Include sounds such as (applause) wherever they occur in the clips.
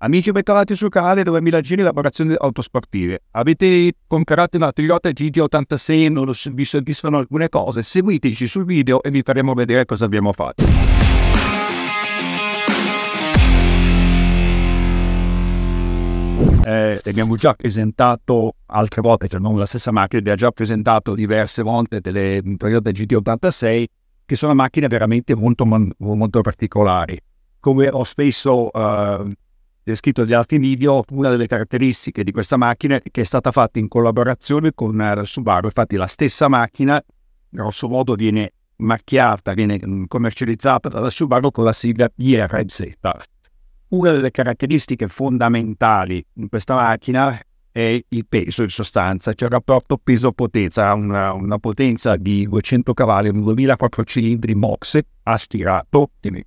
Amici bentornati sul canale 2000 Gini Lavorazioni Autosportive. Avete comprato una Toyota GT86 e non vi soddisfano alcune cose? Seguiteci sul video e vi faremo vedere cosa abbiamo fatto. Eh, abbiamo già presentato altre volte, cioè non la stessa macchina, abbiamo già presentato diverse volte delle Toyota GT86 che sono macchine veramente molto, molto particolari. Come ho spesso... Uh, descritto negli altri video, una delle caratteristiche di questa macchina è che è stata fatta in collaborazione con la eh, Subaru. Infatti la stessa macchina, grosso modo, viene macchiata, viene mm, commercializzata dalla Subaru con la sigla IRZ. Una delle caratteristiche fondamentali in questa macchina è il peso in sostanza, cioè il rapporto peso-potenza, ha una, una, potenza di 200 cavalli, un 2.4 cilindri MOX aspirato, quindi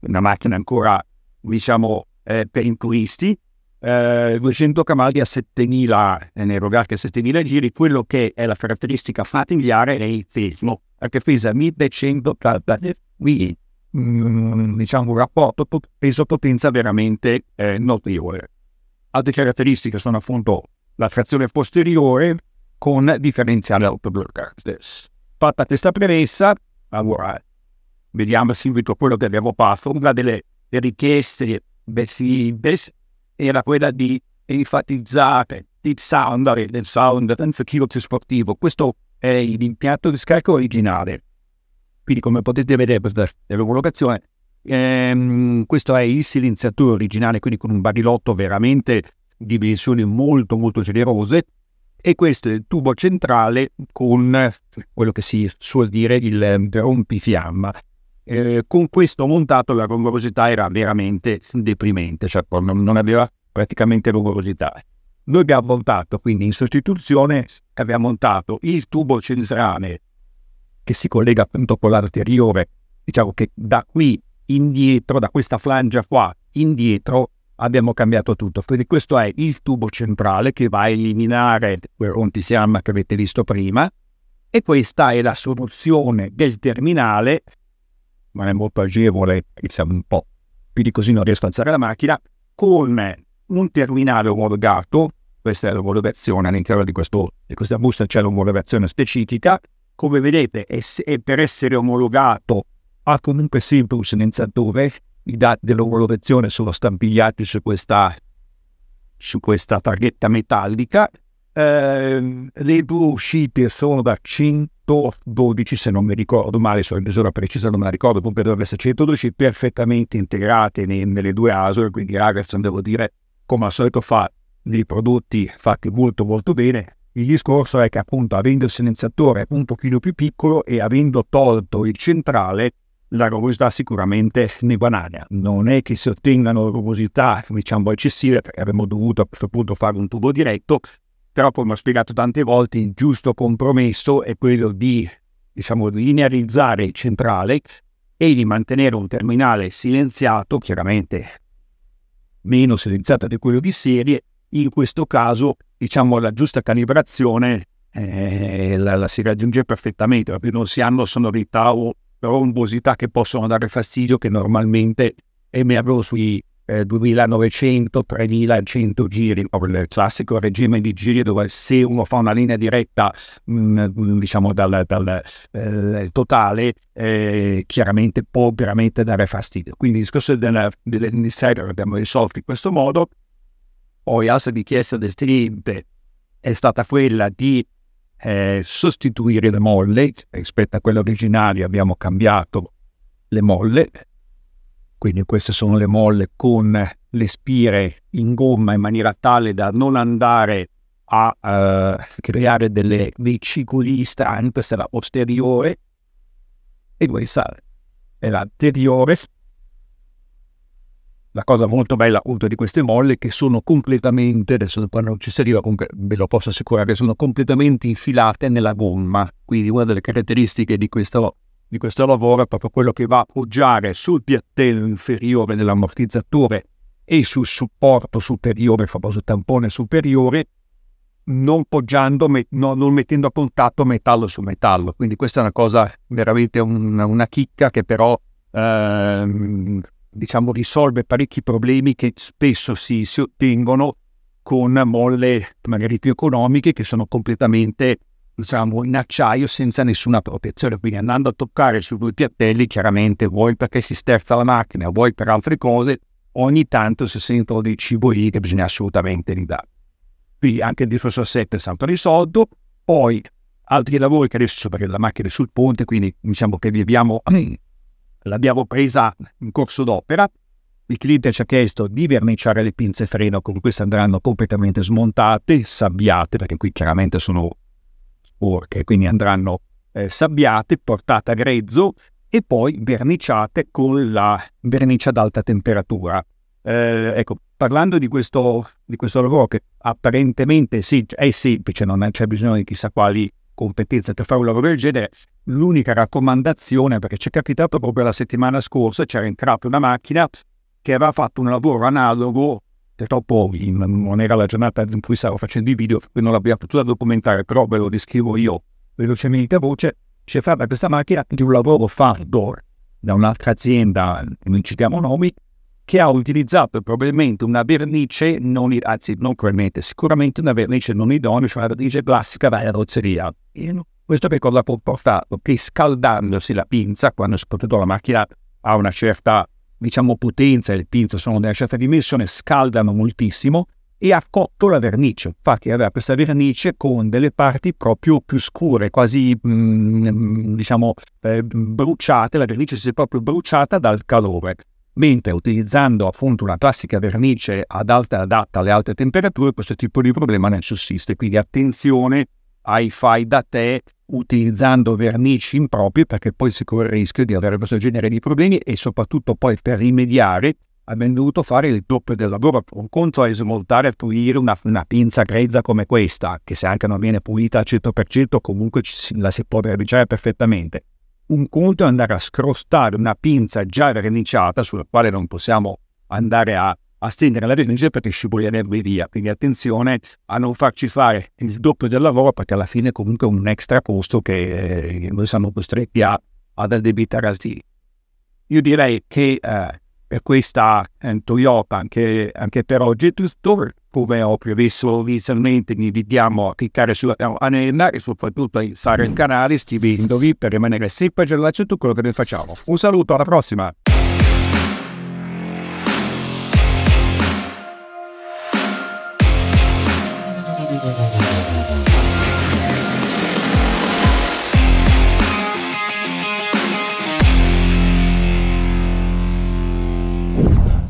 una macchina ancora diciamo eh, per i turisti, eh, 200 cavalli a 7000, ne erogati a 7000 giri, quello che è la caratteristica familiare è il peso, perché pesa 1100 cavalli, mm, diciamo un rapporto peso-potenza veramente eh, notevole. Altre caratteristiche sono appunto la frazione posteriore con differenziale autobloccante. Fatta questa premessa, allora vediamo subito quello che abbiamo fatto, una delle, delle richieste Bess era quella di enfatizzare il sound, il sound anfichilozzo sportivo. Questo è l'impianto di scarico originale. Quindi come potete vedere per l'evoluzione, ehm, questo è il silenziatore originale, quindi con un barilotto veramente di dimensioni molto molto generose e questo è il tubo centrale con quello che si suol dire il rompifiamma eh, con questo montato la rumorosità era veramente deprimente, cioè non, non aveva praticamente rumorosità. Noi abbiamo montato, quindi in sostituzione, abbiamo montato il tubo centrale che si collega appunto con l'arteriore, diciamo che da qui indietro, da questa flangia qua indietro, abbiamo cambiato tutto. Quindi questo è il tubo centrale che va a eliminare quel rontisiamma che avete visto prima e questa è la soluzione del terminale non è molto agevole, siamo un po' più di così non riesco a alzare la macchina, con un terminale omologato, questa è l'omologazione all'interno di, questo, di questa busta c'è l'omologazione specifica, come vedete e per essere omologato ha comunque sempre un silenziatore, i dati dell'omologazione sono stampigliati su questa, su questa targhetta metallica, eh, le due uscite sono da 5 100 12 se non mi ricordo male, sono in misura precisa non me la ricordo, comunque dovrebbe essere 112 perfettamente integrate nei, nelle due ASOL, quindi Agerson devo dire come al solito fa dei prodotti fatti molto molto bene. Il discorso è che appunto avendo il silenziatore un pochino più piccolo e avendo tolto il centrale, la rugosità sicuramente ne banana. Non è che si ottengano rugosità diciamo eccessive perché avremmo dovuto a questo punto fare un tubo diretto, però, come ho spiegato tante volte, il giusto compromesso è quello di diciamo, linearizzare il centrale e di mantenere un terminale silenziato, chiaramente meno silenziato di quello di serie, in questo caso diciamo la giusta calibrazione eh, la, la, si raggiunge perfettamente, proprio non si hanno sonorità o rombosità che possono dare fastidio che normalmente emergono sui, eh, 2900-3100 giri, il classico regime di giri dove se uno fa una linea diretta mh, mm, mm, diciamo dal, dal eh, totale eh, chiaramente può veramente dare fastidio. Quindi il discorso della, dell'insider l'abbiamo risolto in questo modo. Poi altra richiesta del cliente è stata quella di eh, sostituire le molle rispetto a quelle originarie abbiamo cambiato le molle quindi queste sono le molle con le spire in gomma in maniera tale da non andare a eh, creare delle, dei cicli strani, questa è la posteriore e questa è l'anteriore. La cosa molto bella appunto di queste molle che sono completamente, adesso quando non ci si arriva, comunque ve lo posso assicurare, sono completamente infilate nella gomma. Quindi una delle caratteristiche di questo di questo lavoro è proprio quello che va a poggiare sul piattello inferiore dell'ammortizzatore e sul supporto superiore, il famoso tampone superiore, non poggiando, non mettendo a contatto metallo su metallo. Quindi questa è una cosa veramente una, una chicca che però ehm, diciamo risolve parecchi problemi che spesso si, si ottengono con molle magari più economiche che sono completamente diciamo, in acciaio senza nessuna protezione, quindi andando a toccare su due piattelli, chiaramente vuoi perché si sterza la macchina, vuoi per altre cose, ogni tanto si sentono dei ciboli che bisogna assolutamente ridare. Qui anche il difensore 7 è stato risolto, poi altri lavori che adesso perché la macchina è sul ponte, quindi diciamo che abbiamo, (clears throat) l'abbiamo presa in corso d'opera. Il cliente ci ha chiesto di verniciare le pinze freno, con queste andranno completamente smontate, sabbiate, perché qui chiaramente sono orche, quindi andranno eh, sabbiate, portate a grezzo e poi verniciate con la vernice ad alta temperatura. Eh, ecco, parlando di questo, di questo, lavoro che apparentemente sì, è semplice, non c'è bisogno di chissà quali competenze per fare un lavoro del genere, l'unica raccomandazione, perché ci è capitato proprio la settimana scorsa, c'era entrata una macchina che aveva fatto un lavoro analogo Purtroppo poi non era la giornata in cui stavo facendo i video, quindi non l'abbiamo potuto documentare, però ve lo descrivo io velocemente a voce, ci fa questa macchina di un lavoro fatto da un'altra azienda, non citiamo nomi, che ha utilizzato probabilmente una vernice non anzi non probabilmente, sicuramente una vernice non idonea, cioè una vernice classica della da E Questo che cosa ha comportato? Che scaldandosi la pinza, quando soprattutto la macchina ha una certa diciamo, potenza il pinzo sono di una certa dimensione, scaldano moltissimo e ha cotto la vernice. Infatti aveva questa vernice con delle parti proprio più scure, quasi mm, diciamo eh, bruciate, la vernice si è proprio bruciata dal calore. Mentre utilizzando appunto una classica vernice ad alta, adatta alle alte temperature, questo tipo di problema non sussiste. Quindi attenzione ai fai da te utilizzando vernici impropri perché poi si corre il rischio di avere questo genere di problemi e soprattutto poi per rimediare abbiamo dovuto fare il doppio del lavoro. Un conto è smoltare e pulire una, una, pinza grezza come questa, che se anche non viene pulita al 100% comunque ci, la si può verniciare perfettamente. Un conto è andare a scrostare una pinza già verniciata sulla quale non possiamo andare a a stendere la vernice perché scivolerebbe via. Quindi attenzione a non farci fare il doppio del lavoro perché alla fine è comunque un extra costo che eh, noi siamo costretti a, ad addebitare al team. Io direi che eh, per questa eh, Toyota, anche, anche, per oggi è tutto. Come ho previsto inizialmente, vi invitiamo a cliccare sulla campanella e soprattutto a iniziare il canale iscrivendovi per rimanere sempre aggiornati su tutto quello che noi facciamo. Un saluto, alla prossima! Thank you.